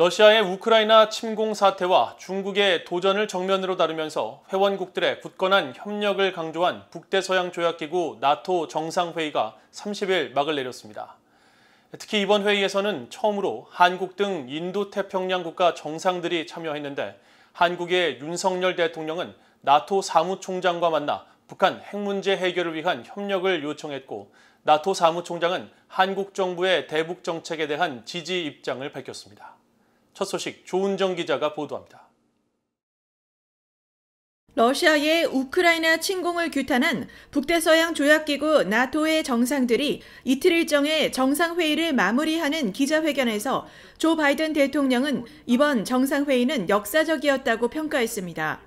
러시아의 우크라이나 침공 사태와 중국의 도전을 정면으로 다루면서 회원국들의 굳건한 협력을 강조한 북대서양 조약기구 나토 정상회의가 30일 막을 내렸습니다. 특히 이번 회의에서는 처음으로 한국 등 인도태평양 국가 정상들이 참여했는데 한국의 윤석열 대통령은 나토 사무총장과 만나 북한 핵 문제 해결을 위한 협력을 요청했고 나토 사무총장은 한국 정부의 대북 정책에 대한 지지 입장을 밝혔습니다. 첫 소식 조은정 기자가 보도합니다. 러시아의 우크라이나 침공을 규탄한 북대서양 조약기구 나토의 정상들이 이틀 일정의 정상회의를 마무리하는 기자회견에서 조 바이든 대통령은 이번 정상회의는 역사적이었다고 평가했습니다.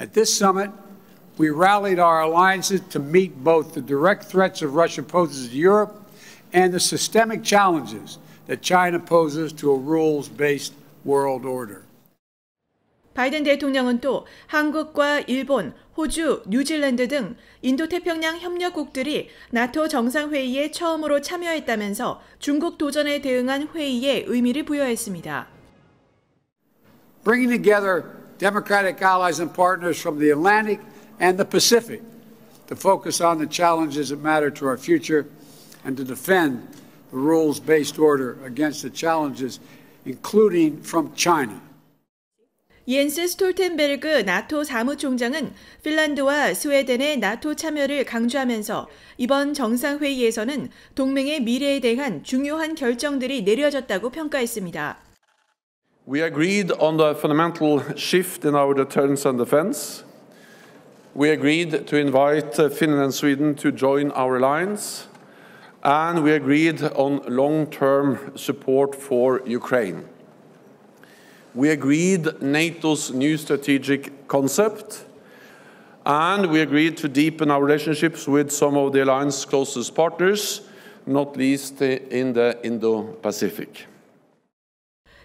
At this summit, we rallied our alliances to meet both the direct threats of Russian poses to Europe and the systemic challenges that China poses to a rules-based world order. 바이든 대통령은 또 한국과 일본, 호주, 뉴질랜드 등 인도태평양 협력국들이 나토 정상회의에 처음으로 참여했다면서 중국 도전에 대응한 회의에 의미를 부여했습니다. Bringing together democratic allies and partners from the Atlantic and the Pacific to focus on the challenges that matter to our future and to defend the rules based order against the challenges, including from China. 옌스 스톨텐베르그 나토 사무총장은 핀란드와 스웨덴의 나토 참여를 강조하면서 이번 정상회의에서는 동맹의 미래에 대한 중요한 결정들이 내려졌다고 평가했습니다. We agreed on the fundamental shift in our deterrence and defense. We agreed to invite Finland and Sweden to join our alliance. and we agreed on long-term support for Ukraine. We agreed NATO's new strategic concept, and we agreed to deepen our relationships with some of the alliance's closest partners, not least eh, in the Indo-Pacific.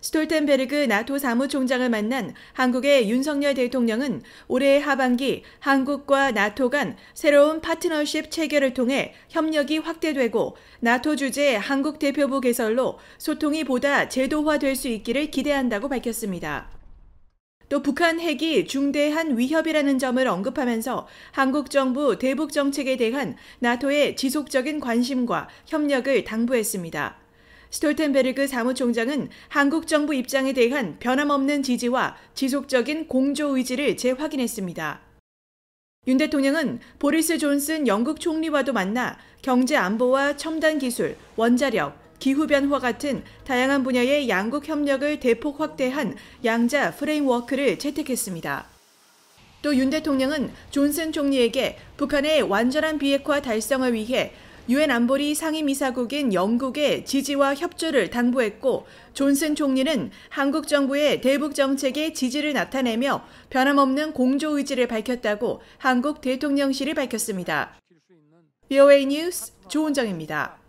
스톨텐베르그 나토 사무총장을 만난 한국의 윤석열 대통령은 올해 하반기 한국과 나토 간 새로운 파트너십 체계를 통해 협력이 확대되고 나토 주재 한국 대표부 개설로 소통이 보다 제도화될 수 있기를 기대한다고 밝혔습니다. 또 북한 핵이 중대한 위협이라는 점을 언급하면서 한국 정부 대북 정책에 대한 나토의 지속적인 관심과 협력을 당부했습니다. 스톨텐베르그 사무총장은 한국 정부 입장에 대한 변함없는 지지와 지속적인 공조 의지를 재확인했습니다. 윤 대통령은 보리스 존슨 영국 총리와도 만나 경제 안보와 첨단 기술, 원자력, 기후변화 같은 다양한 분야의 양국 협력을 대폭 확대한 양자 프레임워크를 채택했습니다. 또 윤 대통령은 존슨 총리에게 북한의 완전한 비핵화 달성을 위해 유엔 안보리 상임이사국인 영국의 지지와 협조를 당부했고 존슨 총리는 한국 정부의 대북 정책에 지지를 나타내며 변함없는 공조 의지를 밝혔다고 한국 대통령실이 밝혔습니다. BOA 뉴스 조은정입니다.